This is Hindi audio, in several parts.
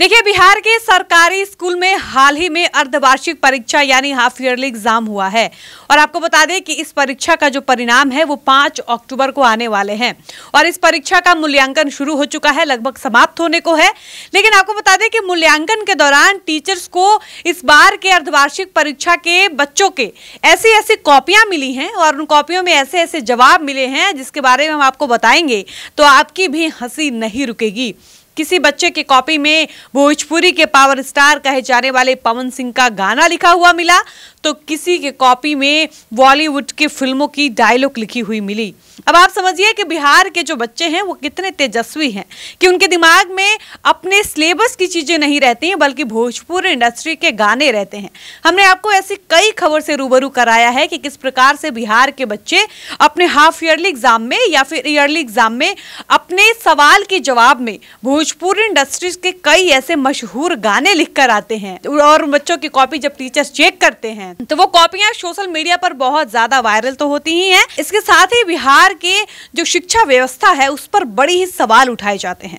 देखिए बिहार के सरकारी स्कूल में हाल ही में अर्धवार्षिक परीक्षा यानी हाफ ईयरली एग्जाम हुआ है और आपको बता दें कि इस परीक्षा का जो परिणाम है वो पांच अक्टूबर को आने वाले हैं और इस परीक्षा का मूल्यांकन शुरू हो चुका है लगभग समाप्त होने को है लेकिन आपको बता दें कि मूल्यांकन के दौरान टीचर्स को इस बार के अर्धवार्षिक परीक्षा के बच्चों के ऐसी ऐसी कॉपियाँ मिली हैं और उन कॉपियों में ऐसे ऐसे जवाब मिले हैं जिसके बारे में हम आपको बताएंगे तो आपकी भी हंसी नहीं रुकेगी किसी बच्चे के कॉपी में भोजपुरी के पावर स्टार कहे जाने वाले पवन सिंह का गाना लिखा हुआ मिला तो किसी के कॉपी में बॉलीवुड की फिल्मों की डायलॉग लिखी हुई मिली अब आप समझिए कि बिहार के जो बच्चे हैं वो कितने तेजस्वी हैं कि उनके दिमाग में अपने सिलेबस की चीज़ें नहीं रहती हैं बल्कि भोजपुर इंडस्ट्री के गाने रहते हैं हमने आपको ऐसी कई खबर से रूबरू कराया है कि किस प्रकार से बिहार के बच्चे अपने हाफ ईयरली एग्जाम में या फिर ईयरली एग्जाम में अपने सवाल के जवाब में भोज भोजपुरी इंडस्ट्रीज के कई ऐसे मशहूर गाने लिख कर आते हैं और बच्चों की कॉपी जब टीचर्स चेक करते हैं तो वो कॉपियां सोशल मीडिया पर बहुत ज्यादा वायरल तो होती ही हैं इसके साथ ही बिहार के जो शिक्षा व्यवस्था है उस पर बड़ी ही सवाल उठाए जाते हैं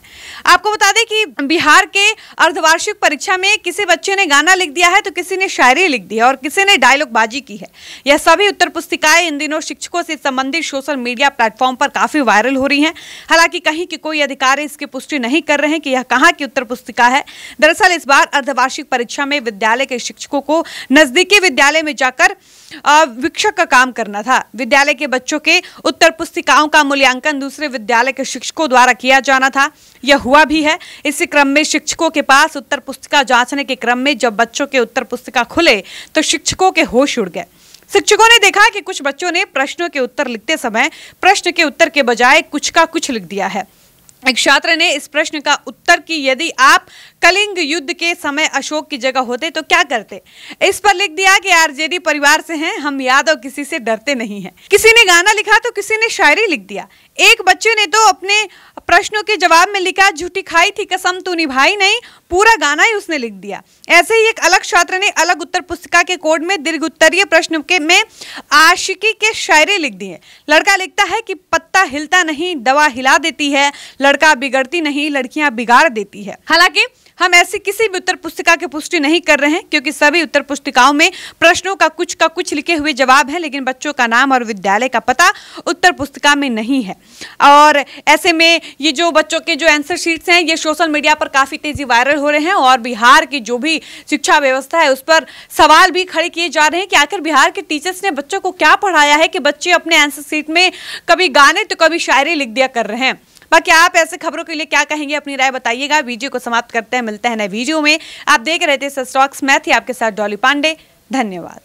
आपको बता दें कि बिहार के अर्धवार्षिक परीक्षा में किसी बच्चे ने गाना लिख दिया है तो किसी ने शायरी लिख दी है और किसी ने डायलॉगबाजी की है यह सभी उत्तर पुस्तिकाएं इन दिनों शिक्षकों से संबंधित सोशल मीडिया प्लेटफॉर्म पर काफी वायरल हो रही है हालांकि कहीं की कोई अधिकारी इसकी पुष्टि नहीं कर रहे हैं कि यह कहाँ की उत्तर पुस्तिका है दरअसल इस बार अर्धवार्षिक परीक्षा में विद्यालय के शिक्षकों को नजदीकी विद्यालय में जाकर वीक्षक का काम करना था विद्यालय के बच्चों के उत्तर पुस्तिकाओं का मूल्यांकन दूसरे विद्यालय के शिक्षकों द्वारा किया जाना था यह हुआ भी है इसी क्रम में शिक्षकों के पास उत्तर पुस्तिका जांचने के क्रम में जब बच्चों के उत्तर पुस्तिका खुले तो शिक्षकों के होश उड़ गए शिक्षकों ने देखा कि कुछ बच्चों ने प्रश्नों के उत्तर लिखते समय प्रश्न के उत्तर के बजाय कुछ का कुछ लिख दिया है एक छात्र ने इस प्रश्न का उत्तर कि यदि आप कलिंग युद्ध के समय अशोक की जगह होते तो क्या करते इस पर लिख दिया कि आरजेडी परिवार से हैं हम यादव किसी से डरते नहीं हैं किसी ने गाना लिखा तो किसी ने शायरी लिख दिया एक बच्चे ने तो अपने प्रश्नों के जवाब में लिखा झूठी खाई थी कसम तू निभाई नहीं पूरा गाना ही उसने लिख दिया ऐसे ही एक अलग छात्र ने अलग उत्तर पुस्तिका के कोड में दीर्घ उत्तरीय प्रश्न के में आशिकी के शायरे लिख दिए लड़का लिखता है कि पत्ता हिलता नहीं दवा हिला देती है लड़का बिगड़ती नहीं लड़कियां बिगाड़ देती है हालांकि हम ऐसी किसी भी उत्तर पुस्तिका की पुष्टि नहीं कर रहे हैं क्योंकि सभी उत्तर पुस्तिकाओं में प्रश्नों का कुछ का कुछ लिखे हुए जवाब है लेकिन बच्चों का नाम और विद्यालय का पता उत्तर पुस्तिका में नहीं है और ऐसे में ये जो बच्चों के जो आंसर शीट्स हैं ये सोशल मीडिया पर काफ़ी तेज़ी वायरल हो रहे हैं और बिहार की जो भी शिक्षा व्यवस्था है उस पर सवाल भी खड़े किए जा रहे हैं कि आखिर बिहार के टीचर्स ने बच्चों को क्या पढ़ाया है कि बच्चे अपने आंसर शीट में कभी गाने तो कभी शायरी लिख दिया कर रहे हैं बाकी आप ऐसे खबरों के लिए क्या कहेंगे अपनी राय बताइएगा वीडियो को समाप्त करते हैं मिलते हैं नए वीडियो में आप देख रहे थे स्टॉक्स मैथ ही आपके साथ डॉली पांडे धन्यवाद